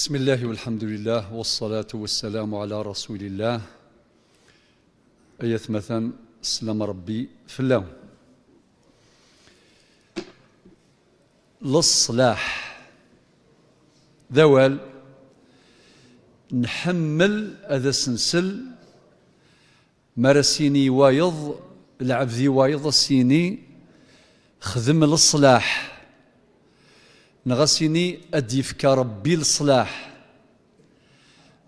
بسم الله والحمد لله والصلاة والسلام على رسول الله أيث مثلا سلام ربي في اللون للصلاح ذوال نحمل هذا سنسل مرسيني وايض العبذي وايض السيني خدم للصلاح نغسيني أديفك ربي الصلاح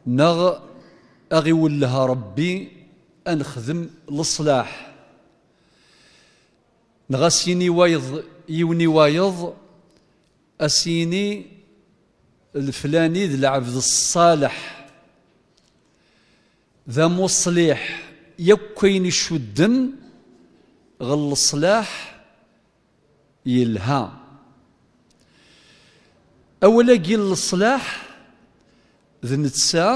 نغ أغيول لها ربي أنخدم الصلاح نغسيني ويض يوني ويض أسيني الفلاني ذي العبد الصالح ذا مصلح يكوين شدن غل الصلاح يلهام أولا قيل الصلاح ذ نتسا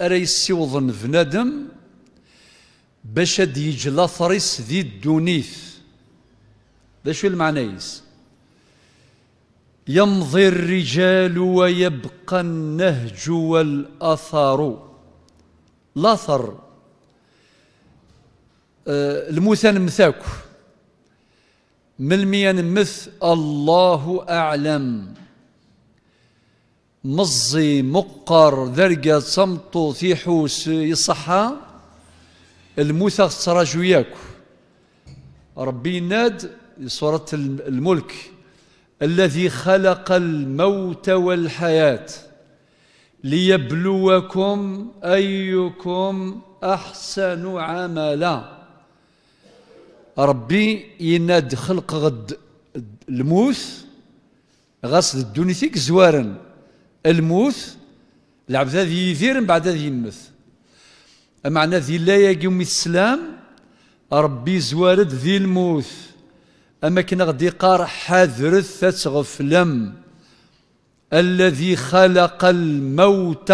أرى وظن فنادم باش ديج لاثريس ذي الدونيث ذا شو المعنايس يمضي الرجال ويبقى النهج والأثر لاثر آه المثان مثاك من الميان مث الله أعلم مزي مقر ذرقة صمتو ثيحوس يصحى الموثق سراج ياكو ربي يناد سورة الملك الذي خلق الموت والحياة ليبلوكم أيكم أحسن عملا ربي يناد خلق غد الموت غسل الدنيا زوارا الموت العبد هذا يذير من بعد هذا ينمث معنى ذي لا يقوم السلام ربي زوارد ذي الموت أما كنا غدي قار حذر تغفلم الذي خلق الموت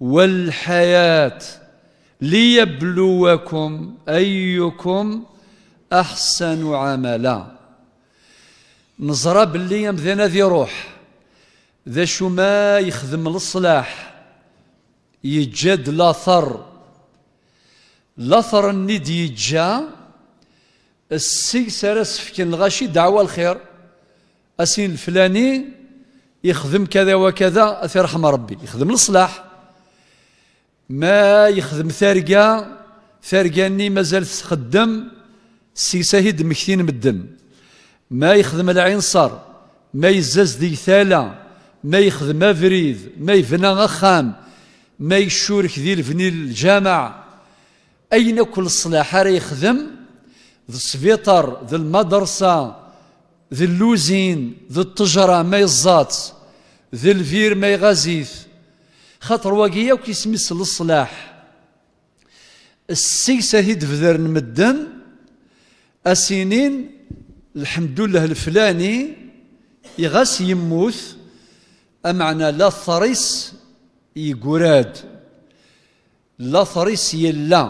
والحياة ليبلوكم أيكم أحسن عملا نظرة باللي يمذن ذي روح ذا شو ما يخدم للصلاح يجد لاثر لاثر النيد يجا السيسر سفكن الغاشي دعوة الخير أسين الفلاني يخدم كذا وكذا في رحمة ربي يخدم للصلاح ما يخدم ثارقة ثارقاني مازال تخدم سهيد مكتين مدم ما يخدم العين صار ما يزاز ذي ثاله ما يخدم أفريد ما يفنى أخام ما يشورك ذي الفني الجامع أين كل صلاح راه يخدم ذي السبيطر ذي المدرسة ذي اللوزين ذي التجرة ما يزات ذي الفير ما يغازيث خاطر واقيه وكيسميس للصلاح السيسة هي دفذر المدن أسينين الحمد لله الفلاني يغاس يموت أمعنا لاثريس يقراد لاثريس يلا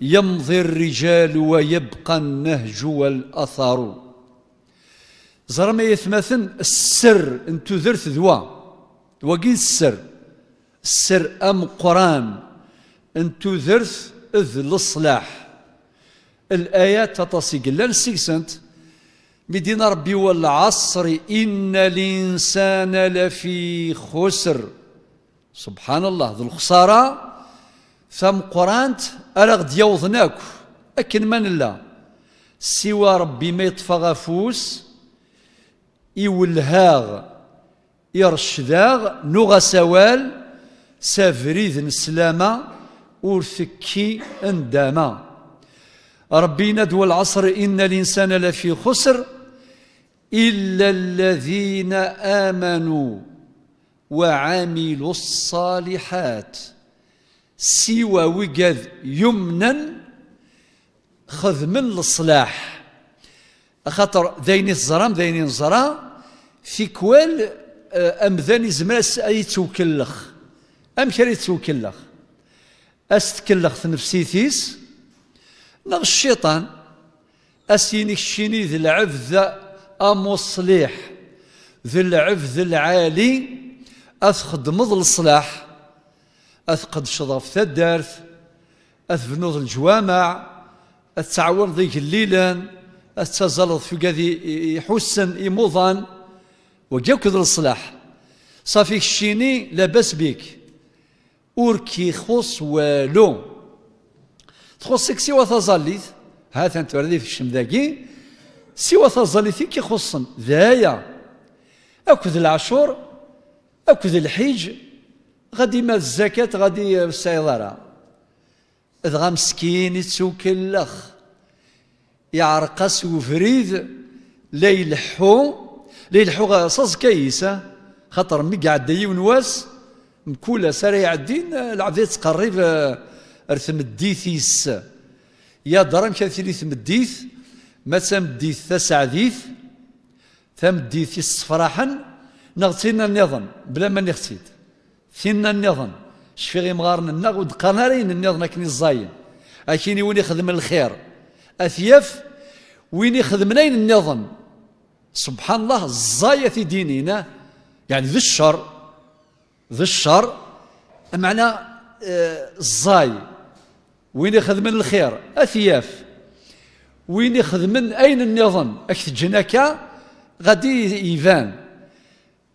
يمضي الرجال ويبقى النهج والأثر زرما يثمثن السر انتو ذرت ذوا وقين السر السر أم قران انتو ذرث إذ الصلاح الآيات تتصيق لا سيكسنت مدينا ربي والعصر إن الإنسان لفي خسر سبحان الله ذو الخسارة ثم قرانت ألغد يوضناك أكن من الله سوى ربي ما يطفى غفوس يولهاغ يرشداغ نوغا سوال سافريد سلامة ورثكي اندامه ربي ندوى العصر إن الإنسان لفي خسر إلا الذين آمنوا وعملوا الصالحات سوى وجد يمنا خذ من الصلاح خاطر ذين الزرام ذين الزرا في كوال آه، أمذان زماس أي توكلخ أم كري توكلخ أستكلخ نفسي ثيس نغ الشيطان أسينك شيني ذي العفذة أمصليح ذي العفذ العالي أثخدمض الصلاح أثقد شضاف الدارث أثبنوض الجوامع أتعور ذيك الليلان أتزلط في قاذي يحسن يموضان وجاك ذو الصلاح صافي الشيني لاباس بيك أوركي خص والو تخصك سوى تزليت هاتا انت في الشمذاكي سوى تظليثين كيخصن ذايا أكد العشور أكد الحج غادي ما الزكاة غادي الصيدلة ذغا مسكين يتسوكلخ يعرقس وفريد لا يلحو لا يلحو غاصص كيسة خاطر مي قاعد يون مكولا ساري يعدين العبد تقرب ارثم الديثيس يا درام كان مديث ما تمديث تسعديث تمديث الصفراحا نغتينا النظام بلا ما نغتيد ثينا النظام شفي غي مغارنا النغ قنارين النظام لكن الزاين اكيني وين يخدم الخير اثياف وين يخدم لين النظام سبحان الله الزاية في ديننا يعني ذي الشر ذي الشر معنى آه، الزاي وين يخدم الخير اثياف وين يخدمن اين النظام اك جناكا غادي يفان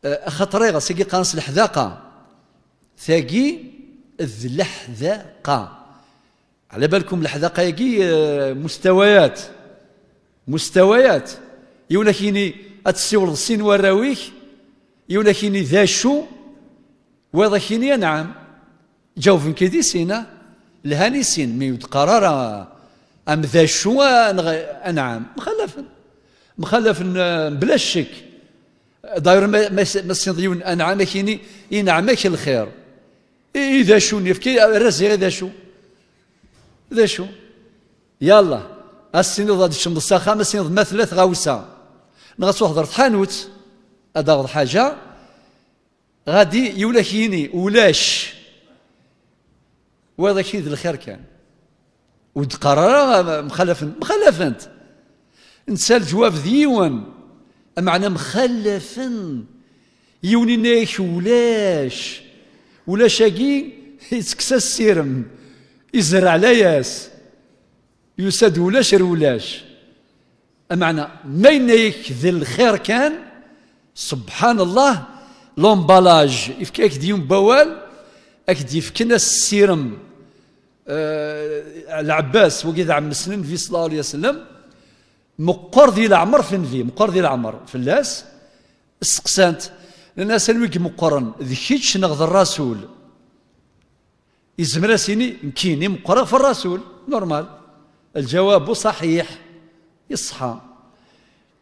آه، خطريغه ساكي قانص الحذاقه ثاقي الحذاقه على بالكم الحذاقه يجي آه، مستويات مستويات يونا كيني اتسيور السين وراويك يونا كيني ذا شو ويضا كيني نعم جاوفن كيدي سينا الهاني سين مي قرار أم ذا شوان أنعام مخلف مخلف بلا شك داير ما سنضيون أنعام كيني ينعمك الخير إذا شو نفكي رزي إذا شو إذا شو يلا السينو ضد الشمس خامس ما ثلاث غوسة نغس واحد حانوت ادار حاجة غادي يولا كيني ولاش وهذا كيد الخير كان ود قرار مخلف مخلف انت نسال الجواب ديوان معنى مخلف يوني نايش ولاش ولا شاقي يتكسى السيرم يزرع لا ياس يساد ولاش رولاش معنى ما ينايك ذي الخير كان سبحان الله لومبالاج يفكاك ديون بوال اكدي يفكنا السيرم آه، العباس وقيت عم مسلم في صلى الله عليه وسلم مقر ذي العمر فين في مقر ذي العمر السقسانت استقسانت لان سلويك مقرن ذيك نغض الرسول يزمر سيني مكيني مقرا في الرسول نورمال الجواب صحيح يصحى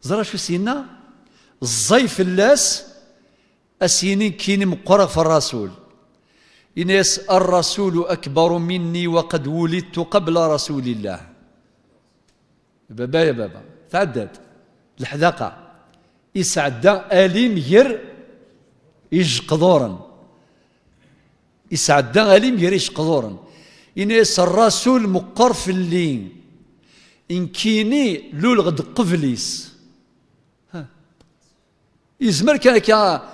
زرا شو سينا الزيف اللاس اسيني كيني مقرا في الرسول إنس الرسول أكبر مني وقد ولدت قبل رسول الله بابا يا بابا تعدد الحذاقة إسعد أليم ير إيش قذورا إسعد أليم ير إيش قذورا إنس الرسول مقر في اللين إن كيني لولغد قفليس ها يزمر كان كا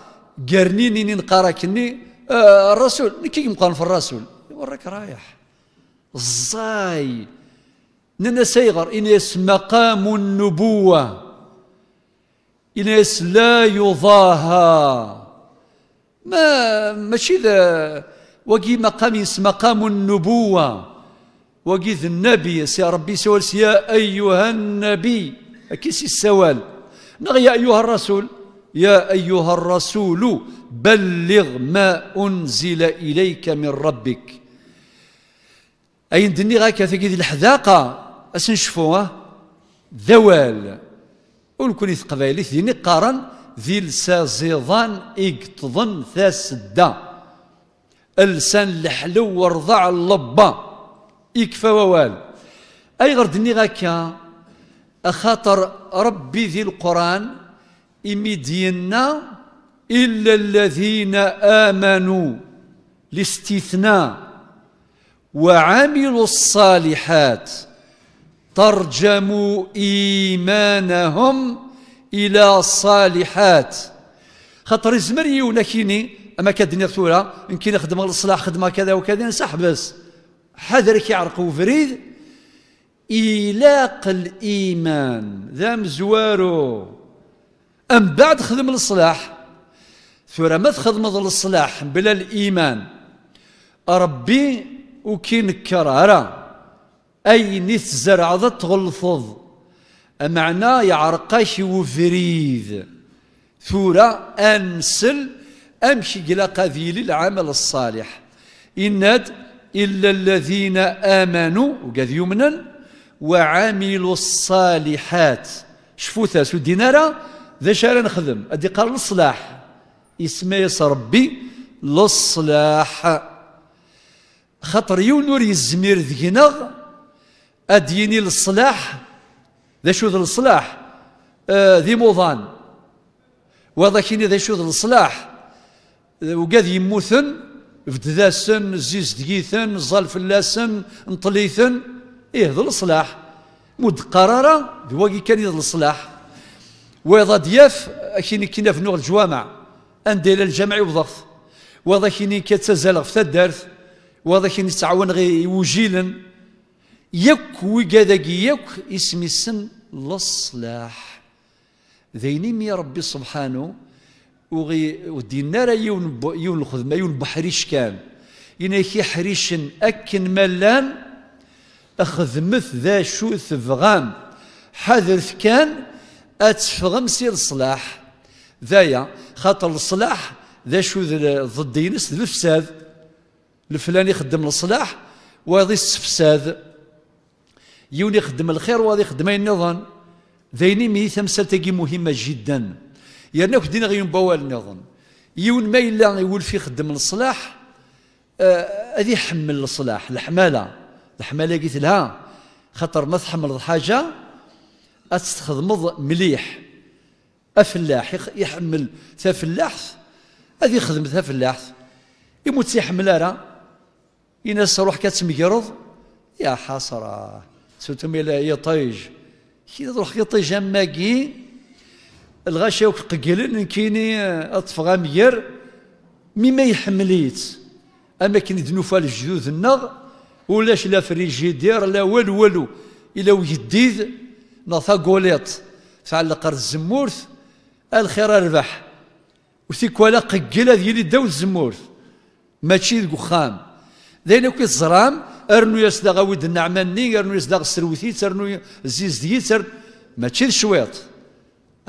قرنيني نقراكني آه، الرسول كي يبقى في الرسول وراك رايح الزاي ننا سيغر إنيس مقام النبوة إنيس لا يضاهى ما ماشي ذا وقي مقام مقام النبوة وقي النبي يا ربي سوال يا أيها النبي أكيس السوال نغي يا أيها الرسول يا أيها الرسول بلغ ما أنزل إليك من ربك أين دني غاكا ثقيد الحذاقة أسنشفوها ذوال ولكن يثقبالي ثيني قارن ذي السازيضان اقتضن ثاسدا ألسان الحلو ورضع اللبا يكفى ووال أي غرد غاكا أخاطر ربي ذي القرآن إميدينا إلا الذين آمنوا لاستثناء وعملوا الصالحات ترجموا إيمانهم إلى صالحات خاطر زمري ولكني أما كدنيا ثورة إن كي نخدم الصلاح خدمة كذا وكذا نصح بس حذرك يعرقوا وفريد إيلاق الإيمان ذا مزوارو أم بعد خدم الصلاح ثورة ما مظل الصلاح بلا الإيمان ربي وكي نكر أي نيت زرع ذا تغلفظ معناه يعرقاش وفريد ثورة أنسل أمشي إلى قذيل العمل الصالح إناد إلا الذين آمنوا وقذ يمنا وعملوا الصالحات شفوثا سودينارا ذا شارع نخدم أدي قال الصلاح اسمي ربي للصلاح خاطر يونور يزمير ذينا اديني للصلاح ذا شو ذا الصلاح آه ذي موضان وهذا كيني ذا شو ذا الصلاح وقاد يموثن فدذاسن زيز دقيثن ظل فلاسن نطليثن ايه ذا الصلاح مود قرارة بواقي كان ذا الصلاح وإذا ضياف كيني كنا في نوع الجوامع انديل الجمع وضغط واضح كيني كتزال في الدرس واضح كيني تعاون غي وجيلا يك وكاداكي يك اسم السن للصلاح ذيني يا ربي سبحانه وغي ودينا راه يون يون الخدمه يون بحريش كان ينا حريشن اكن ملان مث ذا شو فغام حذرث كان اتفغم سير الصلاح ذايا خاطر الصلاح ذا شو ضد ينس الفساد الفلاني يخدم الصلاح وهذا السفساد يوني يخدم الخير وهذا يخدم النظام ذيني مي تمثال مهمه جدا يعني كدينا غير بوال النظام يون ما الا في يخدم الصلاح آه، هذه آه يحمل الصلاح الحماله الحماله قلت لها خاطر ما تحمل حاجه تستخدمض مليح افلاح يحمل تفلاحث هذه يخدم فلاح يموت يحمل راه ينسى روح كتمقرض يا حسرة سوتم الى يطيج كي تروح يطيج كي الغاشي وكقلن كيني اطفغا مير مما يحمليت اما كي دنوفا الجدود النغ ولاش لا فريجيدير لا والو والو الا ويديد نثا قوليط تعلق الزمورث الخير ربح وثيكوالا قيلا ديالي داو الزمور ماشي ديك وخام كي الزرام ارنو يسدغ ود النعماني ارنو يسدغ السروثي ارنو الزيز ديتر ماشي الشويط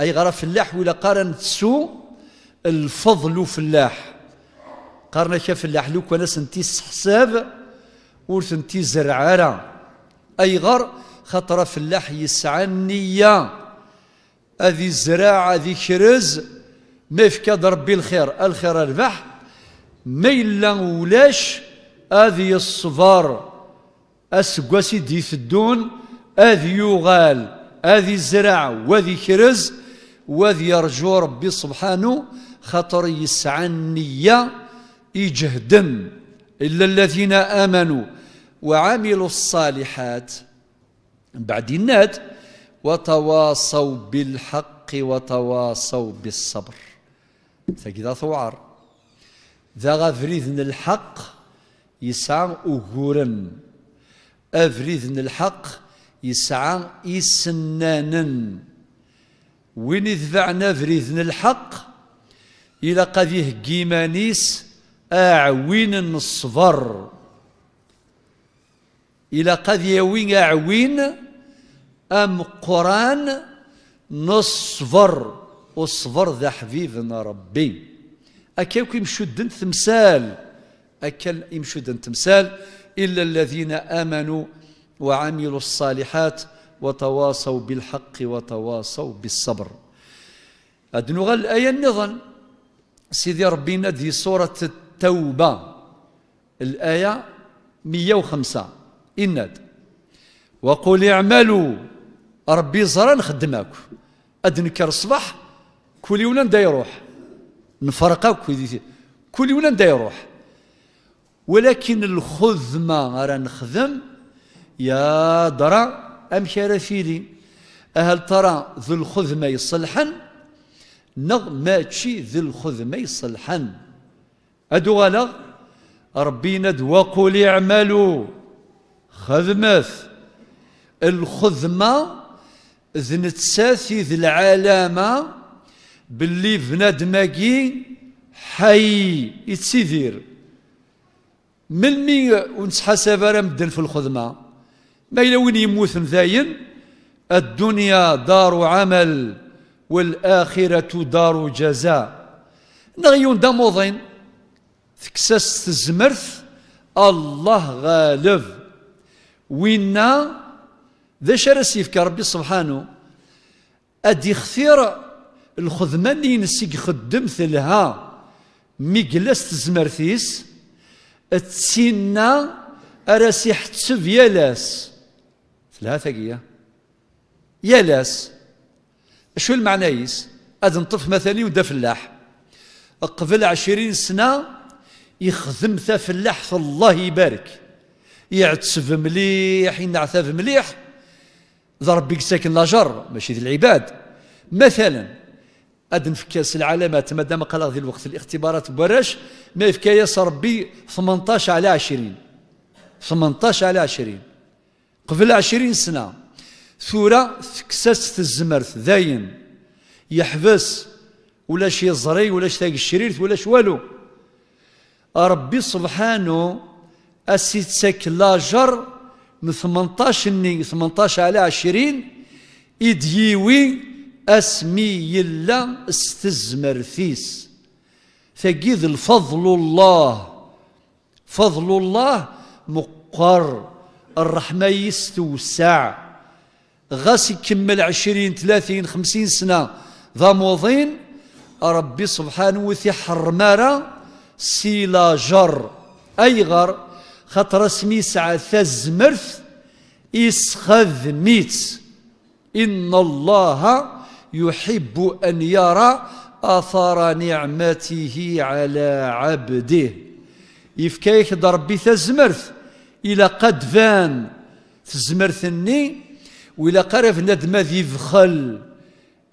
اي غرا فلاح ولا قارن تسو الفضل فلاح قارنا فلاح لو كان سنتي حساب ورثنتي زرعاره اي غر خطر فلاح يسعى النيه هذه الزراعة هذه كرز ما يفكاد ربي الخير الخير ربح ما إلا ولاش هذه الصفار أسقواسي دي الدون هذه يغال هذه الزراعة وهذه كرز وهذه يرجو ربي سبحانه خاطر يسعى النية يجهد إلا الذين آمنوا وعملوا الصالحات بعد النات وتواصوا بالحق وتواصوا بالصبر فكذا ثوار ذا فريدن الحق يسعى أغورم أفريدن الحق يسعى إسنانا وين يتبعنا فريدن الحق إلى قذيه قيمانيس أعوين الصبر إلى قذيه وين أعوين أم قرآن نصفر اصفر ذا حبيبنا ربي يمشد انت تمثال يمشد يمشدن تمثال إلا الذين آمنوا وعملوا الصالحات وتواصوا بالحق وتواصوا بالصبر أدنو غال الآية النظن سيدي ربينا دي سورة التوبة الآية 105 إند وقل اعملوا ربي زرا نخدمك اكو اد نكر الصباح كل يوم ندا يروح نفرقك كل يوم ندا يروح ولكن الخذ ما راه نخدم يا درا امشي راه اهل ترى ذو الخذ ما يصلحن نغ ماشي ذو الخذ ما يصلحن ادو غلا ربي ندوى قولي اعملوا خذمث الخذمه ذ تساسي ذ العلامة باللي بنادماكي حي يتسيدير مي ونتحسب راه مدن في الخدمة ما إلا وين يموت مزاين الدنيا دار عمل والآخرة دار جزاء نغيون داموضين تكسس تزمرث الله غالب وينا ذا يفك كربي سبحانه أدي خثير الخذمة اللي نسيك خدمت لها ميقلس تزمرثيس تسينا أرسي حتسف يلاس ثلاثة قية يلاس شو المعنى يس أد نطف مثلي ودا فلاح قبل عشرين سنة يخدم ثا فلاح الله يبارك يعتسف مليح ينعثف مليح ربك ساكن لا جر ماشي ذي العباد مثلا اد نفكاس العلامات مادام قال غير الوقت الاختبارات براش ما يفكاياس ربي 18 على 20 18 على 20 قبل 20 سنه ثورة تكسست الزمرت داين يحبس ولا شي زري ولا شي الشريرث ولا شي والو ربي سبحانه اسيت ساك لاجر من 18 ني 18 على 20 يديوي اسمي يلا استزمر فيس فقيد الفضل الله فضل الله مقر الرحمة يستوسع غاس يكمل عشرين ثلاثين خمسين سنة ذا موضين ربي سبحانه وتي حرمارا سيلا جر أي غر خطر اسمي سعى ثزمرث إسخذ ميت إن الله يحب أن يرى أثر نعمته على عبده يفكايك ضربي ثزمرث إلى قد فان ثزمرثني وإلى قرف ندم ذي فخل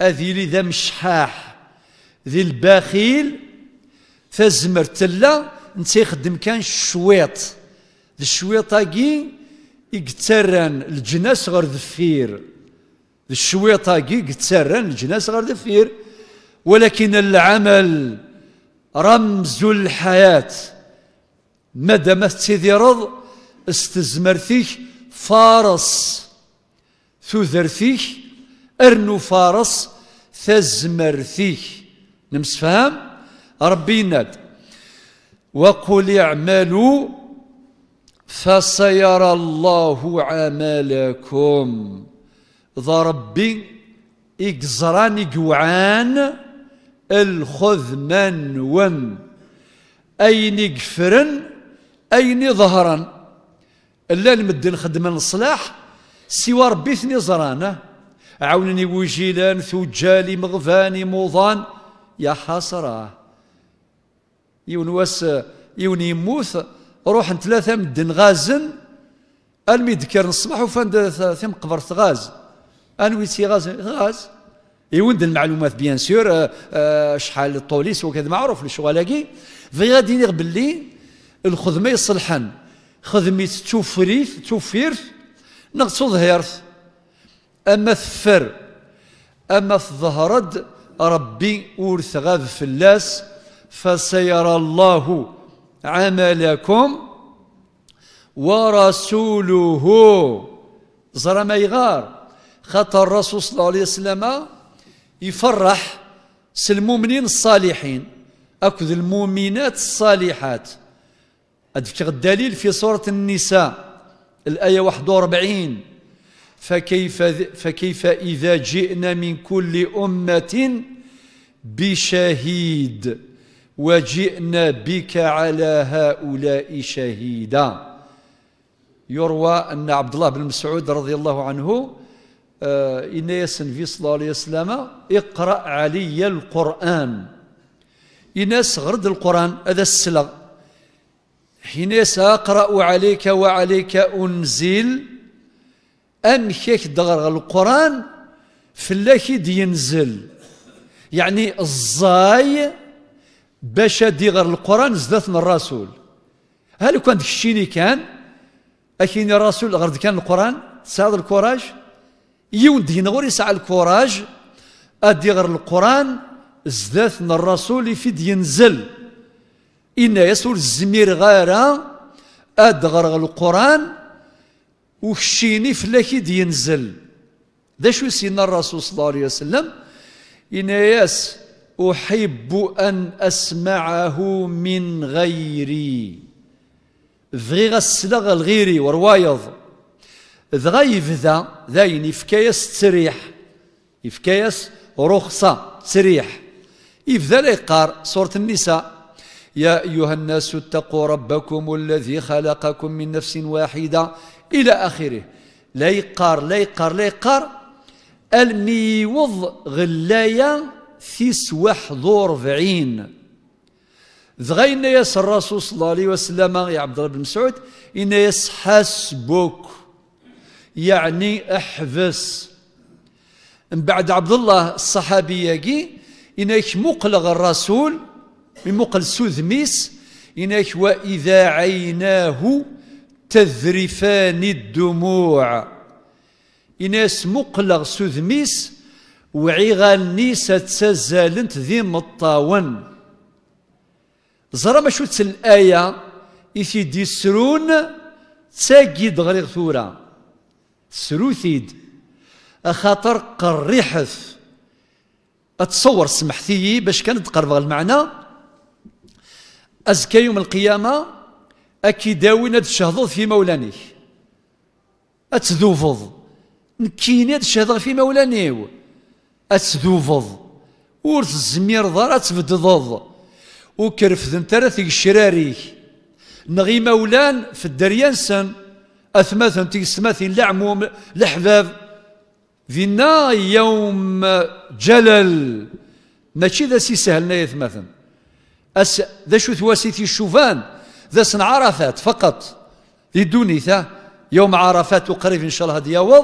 أذي لذا مشحاح ذي البخيل فزمرت لا نتي خدم كان شويط d cwiṭ-agi i yettarran leǧnas ɣer deffir d cwit ولكن العمل رمز الحياة مادام تتديرض استزمرتيك فارس ثوذرتيك أرنو فارس تزمرتيك نمسفهم ربي يناد وقل اعملوا فسيرى الله عملكم ضربي اكزران جوعان الخذ من ون أين قفرن أين ظهرا الا نمد الخدمه الصلاح سوى ربي ثني زرانه عاونني وجيلان ثجالي مغفاني موضان يا حسرة يون يوني يون روحن ثلاثة مدن غازن المي ذكر الصباح وفان ثم قبر غاز انوي سي غاز غاز يوند المعلومات بيان سور آه، آه، شحال الطوليس وكذا معروف لشغالاكي في غادي نيغ باللي الخدمه يصلحن خدمي توفريف توفيرف نغسل ظهيرت اما ثفر اما ثظهرد ربي ورث غاب فلاس فسيرى الله عملكم ورسوله زر ما يغار خاطر الرسول صلى الله عليه وسلم يفرح المؤمنين الصالحين اكذ المؤمنات الصالحات أدفك الدليل في سورة النساء الآية 41 فكيف, فكيف إذا جئنا من كل أمة بشهيد وجئنا بك على هؤلاء شهيدا يروى أن عبد الله بن مسعود رضي الله عنه آه، إن يسن في صلى الله عليه وسلم اقرأ علي القرآن إناس غرد القرآن هذا السلغ حين سأقرأ عليك وعليك أنزل أنكك دغر القرآن فلاك ينزل يعني الزاي باش ادي غير القران من الرسول هل كان داك الشيء كان اكين الرسول غير كان القران تساعد الكوراج يون دينا غير يسعى الكوراج ادي غير القران من الرسول يفيد ينزل إن يسول الزمير غارة أد غرغ القرآن وكشيني فلاكي دينزل ذا شو سيدنا الرسول صلى الله عليه وسلم إن ياس أحب أن أسمعه من غيري ذغي السلغ الغيري وروايض ذغا يفذا ذاين يفكايس تسريح يفكايس رخصة تسريح إذا لا يقار سورة النساء يا أيها الناس اتقوا ربكم الذي خلقكم من نفس واحدة إلى آخره لا يقار لا يقار لا يقار الميوض غلايا ثيس وحضور بعين ذغين ياس الرسول صلى الله عليه وسلم يا عبد الله بن مسعود إن ياس حسبك يعني احبس من بعد عبد الله الصحابي ياقي يش مقلغ الرسول من مقل سوذميس إنك وإذا عيناه تذرفان الدموع إناس مقلغ سوذميس وعيغالني ستزالنت ذي مطاون زرا ما شوت الآية إثي سرون تساقيد غريغ ثورة سروثيد أخاطر قريحث أتصور سمحتي باش كانت تقرب المعنى أزكى يوم القيامة أكي داوين الشهضوض في مولاني أتذوفض نكيني هاد في مولانيه أتذوفض ور تزميرض أرا تبدضض وكرفدنت أرا تقشراريك نغي مولان في الدريانسن أثماثن سماثين لعموم لحباب فينا يوم جلل ماشي ذا سي سهلنا يثماثن أس ذا شو ثواسيتي الشوفان ذا سن عرفات فقط يدوني ثا يوم عرفات وقريب إن شاء الله هدي الحجاج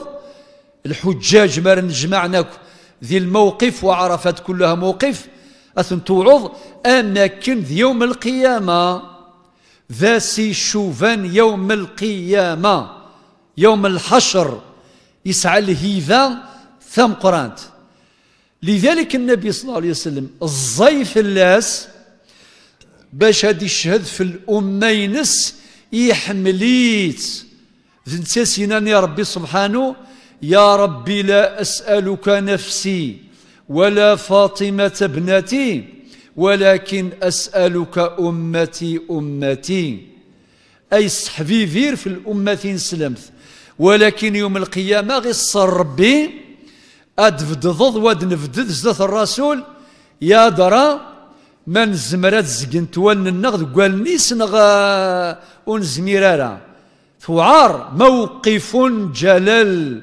الحجاج مارن جمعناكم ذي الموقف وعرفت كلها موقف أثن توعظ أماكن يوم القيامة ذا شوفان يوم القيامة يوم الحشر يسعى لهذا ثم قرانت لذلك النبي صلى الله عليه وسلم الزيف اللاس باش هادي الشهد في الأمينس يحمليت يحمليت ذنساسينا ربي سبحانه يا رب لا أسألك نفسي ولا فاطمة ابنتي ولكن أسألك أمتي أمتي أي فير في الأمة سلمت ولكن يوم القيامة غصر ربي أدفدضض ودنفدد زدت الرسول يا درا من زمرات زقنت وننغ قال نيس نغ ونزميرارا ثوار موقف جلل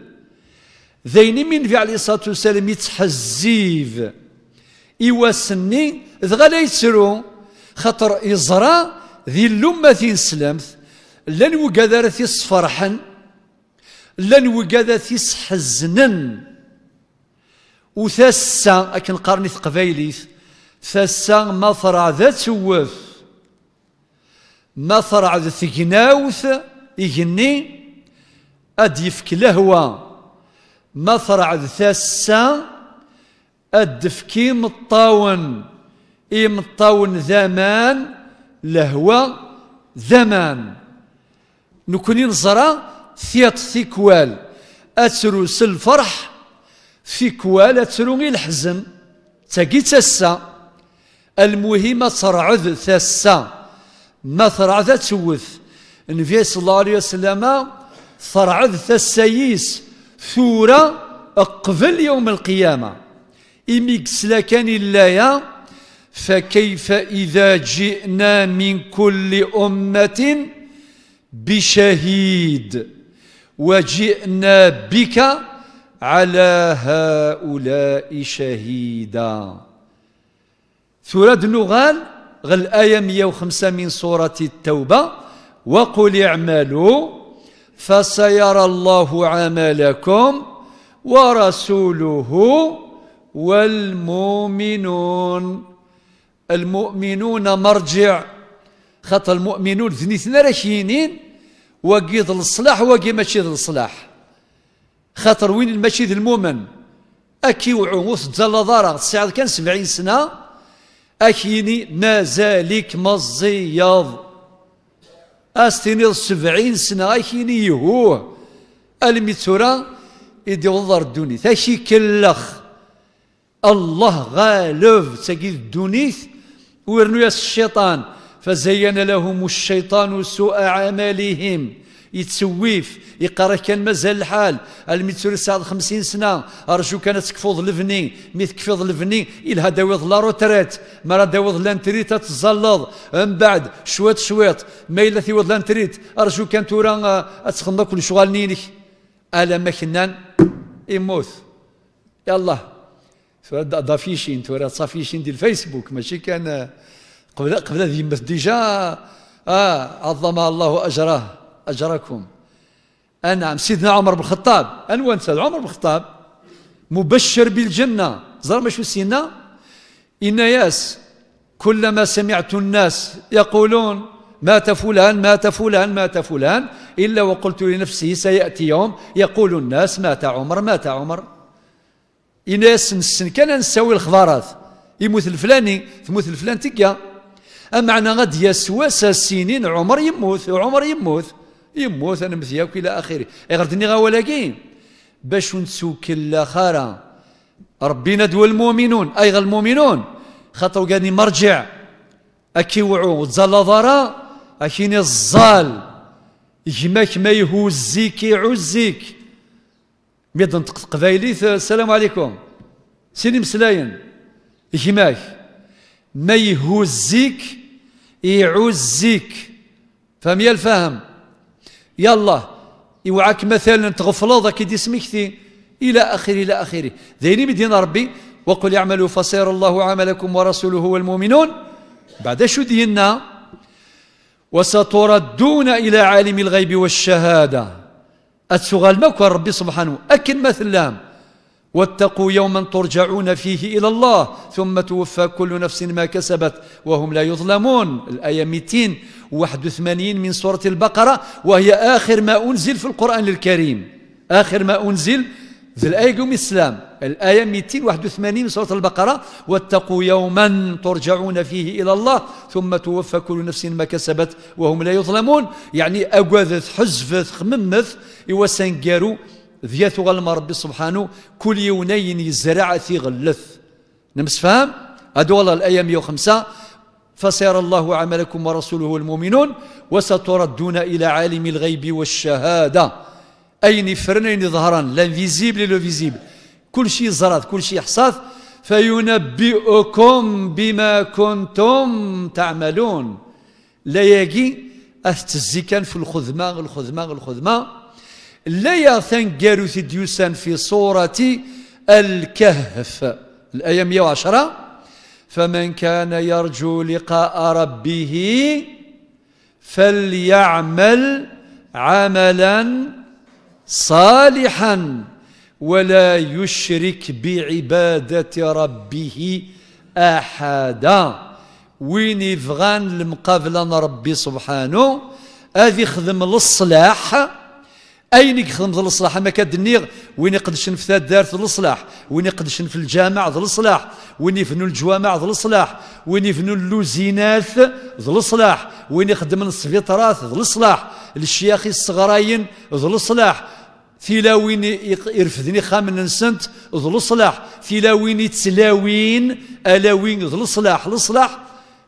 ذيني من في عليه الصلاة والسلام يتحزيف إيواسني ذغالا يسرو خاطر يزرى ذي اللمة ذي سلمت لن وقادر ثيس فرحا لن وقادر ثيس حزنا وثاسا أكن قارني ثقبايليث ثاسا ما ثرع ذات وف ما ثرع ذات ثقناوث يغني أد يفك لهوى مفرع ذاسا الدفكي مطاون اي مطاون زمان لهوى زمان نكوني نزرى ثيات ثيكوال اتروس الفرح ثيكوال اترو غي الحزن تاكي تسا المهم ترعد تسا ما ترعد توث النبي صلى الله عليه وسلم ترعد تسايس ثورة قبل يوم القيامة إميكسلا كان الله فكيف إذا جئنا من كل أمة بشهيد وجئنا بك على هؤلاء شهيدا ثورة نغال غل آية 105 من سورة التوبة وقل اعملوا فسيرى الله عملكم ورسوله والمؤمنون المؤمنون مرجع خاطر المؤمنون ذني ثنارشينين وقيد الصلاح وقيد ماشي الصلاح خاطر وين المشيد المؤمن اكي وعوث تزال ضارة الساعة كان سبعين سنة اكيني مازالك مزيض أستنيض سبعين سنة أكيني هو ألمي إدي وضر الدنيا تاشي كلخ الله غالب تجد الدنيا ويرنو الشيطان فزين لهم الشيطان سوء أعمالهم يتسويف يقراه كان مازال الحال المي تسوري سعد خمسين سنة أرجو انا تكفوض لفني ميت كفوض لفني إلها داوض لا روتريت ما راه داوض لانتريت تتزلط من بعد شويت شويت ما إلا ثيوض لانتريت أرجو كان تورا آه، أتخنى كل شغال نينك ألا ما كنان يموت يلا دافيشين تورا صافيشين ديال الفيسبوك ماشي كان آه، قبل قبل ديجا اه عظمها الله اجراه أجركم أنعم سيدنا عمر بن الخطاب انو سيدنا عمر بن الخطاب مبشر بالجنة زر ما شو سينا إن ياس كلما سمعت الناس يقولون مات فلان مات فلان مات فلان إلا وقلت لنفسي سيأتي يوم يقول الناس مات عمر مات عمر ياس نسن كان نساوي الخضارات يموت الفلاني تموت الفلان تكيا أما أنا غادي يسوى سنين عمر يموت عمر يموت يموت انا مزياك الى اخره غردني غا ولكن باش نسوكل لاخرى ربينا دو المؤمنون ايغ المؤمنون خاطر قالني مرجع اكي وعو تزال ضرا اكيني الزال يجماك ما يهزيك يعزيك ميد نطق السلام عليكم سيني مسلاين يجماك ما يهزيك يعزيك فهم يا الفهم يلا يوعاك مثلا تغفلض كي سميكتي الى اخره الى اخره ذيني بدين ربي وقل اعملوا فسير الله عملكم ورسوله والمؤمنون بعد شو دينا وستردون الى عالم الغيب والشهاده اتسغال ما ربي سبحانه اكن مثلا واتقوا يوما ترجعون فيه إلى الله ثم توفى كل نفس ما كسبت وهم لا يظلمون الآية 281 من سورة البقرة وهي آخر ما أنزل في القرآن الكريم آخر ما أنزل في الآية يوم الإسلام الآية 281 من سورة البقرة واتقوا يوما ترجعون فيه إلى الله ثم توفى كل نفس ما كسبت وهم لا يظلمون يعني أقوذت حزفث خممث يوسنقاروا ذياثو غالما ربي سبحانه كل يونين يزرع في غلث نمسفهم هادو والله الآية 105 فسيرى الله عملكم ورسوله المؤمنون وستردون إلى عالم الغيب والشهادة أين فرنين ظهرا لانفيزيبل لو فيزيبل كل شيء زرات كل شيء حصاث فينبئكم بما كنتم تعملون لا يجي أستزي كان في الخذماء الخذماء الخذماء لا ثنقاروث ديوسان في صورة الكهف الآية 110 فمن كان يرجو لقاء ربه فليعمل عملا صالحا ولا يشرك بعبادة ربه أحدا وين يفغان المقابلة ربي سبحانه هذه خدم للصلاح اين يخدم ذا الاصلاح اما كدنيغ وين يقدش في الدار ذا الاصلاح وين يقدش في الجامع ذا الاصلاح وين يفنوا الجوامع ذا الاصلاح وين يفنوا اللوزينات ذا الاصلاح وين يخدم السفيطرات ذا الاصلاح الشياخ الصغراين ذا الاصلاح ثلاوين يرفدني خامن نسنت ذا الاصلاح ثلاوين يتسلاوين الاوين ذا الاصلاح الاصلاح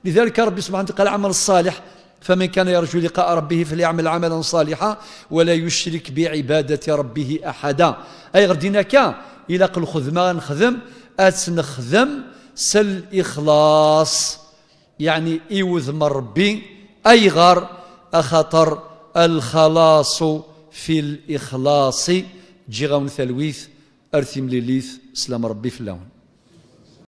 لذلك ربي سبحانه وتعالى العمل الصالح فمن كان يرجو لقاء ربه فليعمل عملا صالحا ولا يشرك بعبادة ربه أحدا أي غدينا كان قل خذ ما نخدم أتنخدم سل إخلاص يعني إيوذ من ربي أي غر أخطر الخلاص في الإخلاص جيغون ثلويث أرثم لليث سلام ربي في اللون